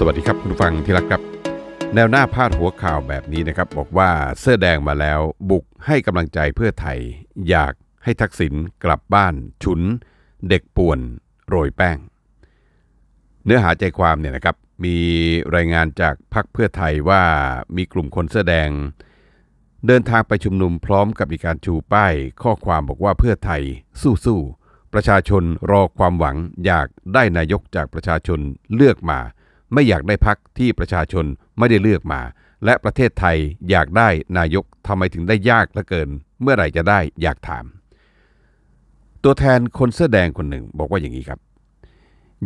สวัสดีครับคุณฟังที่รักครับ แนวหน้าพาดหัวข่าวแบบนี้นะครับบอกว่าเสื้อแดงมาแล้ว บุกให้กำลังใจเพื่อไทย อยากให้ทักษิณกลับบ้านฉุน เด็กป่วน โรยแป้ง เนื้อหาใจความเนี่ยนะครับ มีรายงานจากพรรคเพื่อไทยว่ามีกลุ่มคนเสื้อแดง เดินทางไปชุมนุมพร้อม กับมีการชูป้ายข้อความบอกว่าเพื่อไทยสู้ๆประชาชนรอความหวัง อยากได้นายกจากประชาชนเลือกมาไม่อยากได้พักที่ประชาชนไม่ได้เลือกมา และประเทศไทยอยากได้นายกทำไมถึงได้ยากเหลือเกินเมื่อไหร่จะได้อยากถาม ตัวแทนคนเสื้อแดงคนหนึ่งบอกว่าอย่างนี้ครับ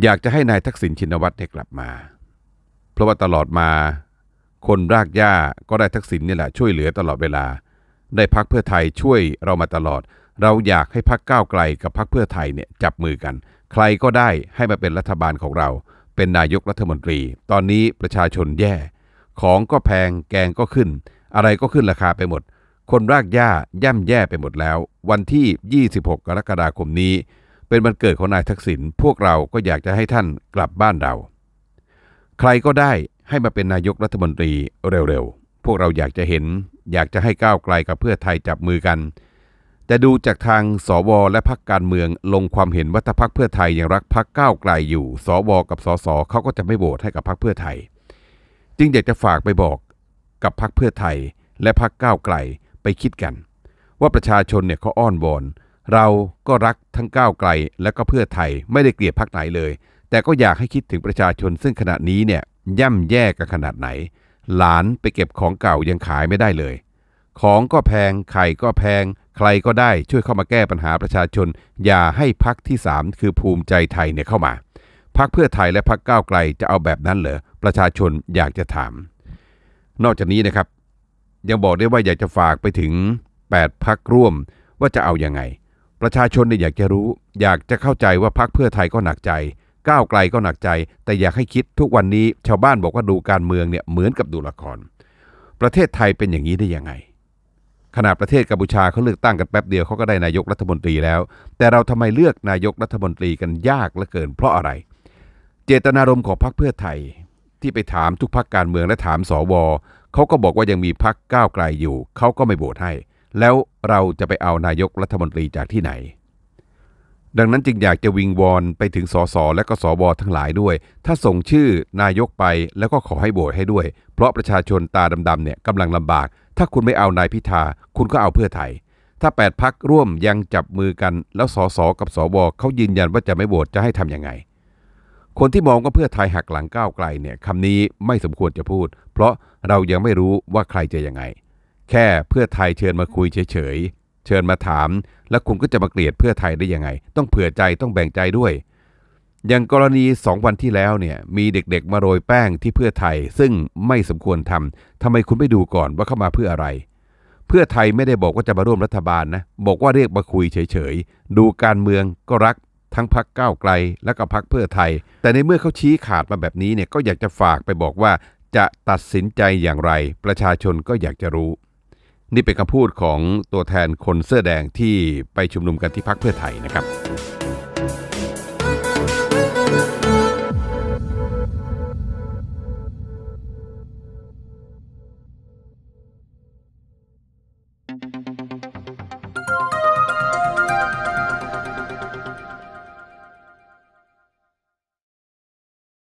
อยากจะให้นายทักษิณชินวัตรได้กลับมา เพราะว่าตลอดมา คนรากหญ้าก็ได้ทักษิณนี่แหละช่วยเหลือตลอดเวลา ได้พักเพื่อไทยช่วยเรามาตลอด เราอยากให้พักก้าวไกลกับพักเพื่อไทยเนี่ยจับมือกัน ใครก็ได้ให้มาเป็นรัฐบาลของเราเป็นนายกรัฐมนตรี ตอนนี้ประชาชนแย่ ของก็แพงแกงก็ขึ้น อะไรก็ขึ้นราคาไปหมด คนรากหญ้าย่ำแย่ไปหมดแล้ว วันที่ 26 กรกฎาคมนี้ เป็นวันเกิดของนายทักษิณ พวกเราก็อยากจะให้ท่านกลับบ้านเรา ใครก็ได้ให้มาเป็นนายกรัฐมนตรีเร็วๆ พวกเราอยากจะเห็น อยากจะให้ก้าวไกลกับเพื่อไทยจับมือกันแต่ดูจากทางสวและพักการเมืองลงความเห็นว่าถ้าพักเพื่อไทยยังรักพักก้าวไกลอยู่สวกับสสเขาก็จะไม่โหวตให้กับพักเพื่อไทยจึงอยากจะฝากไปบอกกับพักเพื่อไทยและพักก้าวไกลไปคิดกันว่าประชาชนเนี่ยเขาอ้อนวอนเราก็รักทั้งก้าวไกลและก็เพื่อไทยไม่ได้เกลียดพักไหนเลย แต่ก็อยากให้คิดถึงประชาชน ซึ่งขณะนี้เนี่ยย่ำแย่กันขนาดไหน หลานไปเก็บของเก่ายังขายไม่ได้เลยของก็แพงไข่ก็แพง ใครก็ได้ช่วยเข้ามาแก้ปัญหาประชาชน อย่าให้พักที่ 3 คือภูมิใจไทยเนี่ยเข้ามา พักเพื่อไทยและพักก้าวไกลจะเอาแบบนั้นเหรอประชาชนอยากจะถาม นอกจากนี้นะครับ ยังบอกได้ว่าอยากจะฝากไปถึง 8 พักร่วมว่าจะเอาอยัางไง ประชาชนเนี่ยอยากจะรู้ อยากจะเข้าใจว่าพักเพื่อไทยก็หนักใจก้าวไกลก็หนักใจแต่อยากให้คิดทุกวันนี้ชาวบ้านบอกว่าดูการเมืองเนี่ยเหมือนกับดูละคร ประเทศไทยเป็นอย่างนี้ได้ยังไงขนาดประเทศกัมพูชาเขาเลือกตั้งกันแป๊บเดียวเขาก็ได้นายกรัฐมนตรีแล้ว แต่เราทำไมเลือกนายกรัฐมนตรีกันยากเหลือเกิน เพราะอะไร เจตนารมณ์ของพรรคเพื่อไทย ที่ไปถามทุกพักการเมืองและถามสวเขาก็บอกว่ายังมีพักก้าวไกลอยู่เขาก็ไม่โหวตให้ แล้วเราจะไปเอานายกรัฐมนตรีจากที่ไหน ดังนั้นจึงอยากจะวิงวอนไปถึงสสและก็สวทั้งหลายด้วย ถ้าส่งชื่อนายกไปแล้วก็ขอให้โหวตให้ด้วยเพราะประชาชนตาดำๆเนี่ยกำลังลำบากถ้าคุณไม่เอานายพิธาคุณก็เอาเพื่อไทยถ้า8พักร่วมยังจับมือกัน แล้วสสกับสวเขายืนยันว่าจะไม่โหวตจะให้ทำยังไง คนที่มองก็เพื่อไทยหักหลังก้าวไกลเนี่ยคำนี้ไม่สมควรจะพูด เพราะเรายังไม่รู้ว่าใครจะยังไง แค่เพื่อไทยเชิญมาคุยเฉยยเชิญมาถาม แล้วคุณก็จะมาเกลียดเพื่อไทยได้ยังไง ต้องเผื่อใจต้องแบ่งใจด้วยอย่างกรณีสองวันที่แล้วเนี่ยมีเด็กๆ มาโรยแป้งที่เพื่อไทยซึ่งไม่สมควรทำทำไมคุณไม่ดูก่อนว่าเข้ามาเพื่ออะไร เพื่อไทยไม่ได้บอกว่าจะมาร่วมรัฐบาลนะบอกว่าเรียกมาคุยเฉย ๆ ดูการเมืองก็รัก ทั้งพักก้าวไกลและก็พักเพื่อไทย แต่ในเมื่อเขาชี้ขาดมาแบบนี้เนี่ยก็อยากจะฝากไปบอกว่าจะตัดสินใจอย่างไร ประชาชนก็อยากจะรู้ นี่เป็นคำพูดของตัวแทนคนเสื้อแดงที่ไปชุมนุมกันที่พักเพื่อไทยนะครับ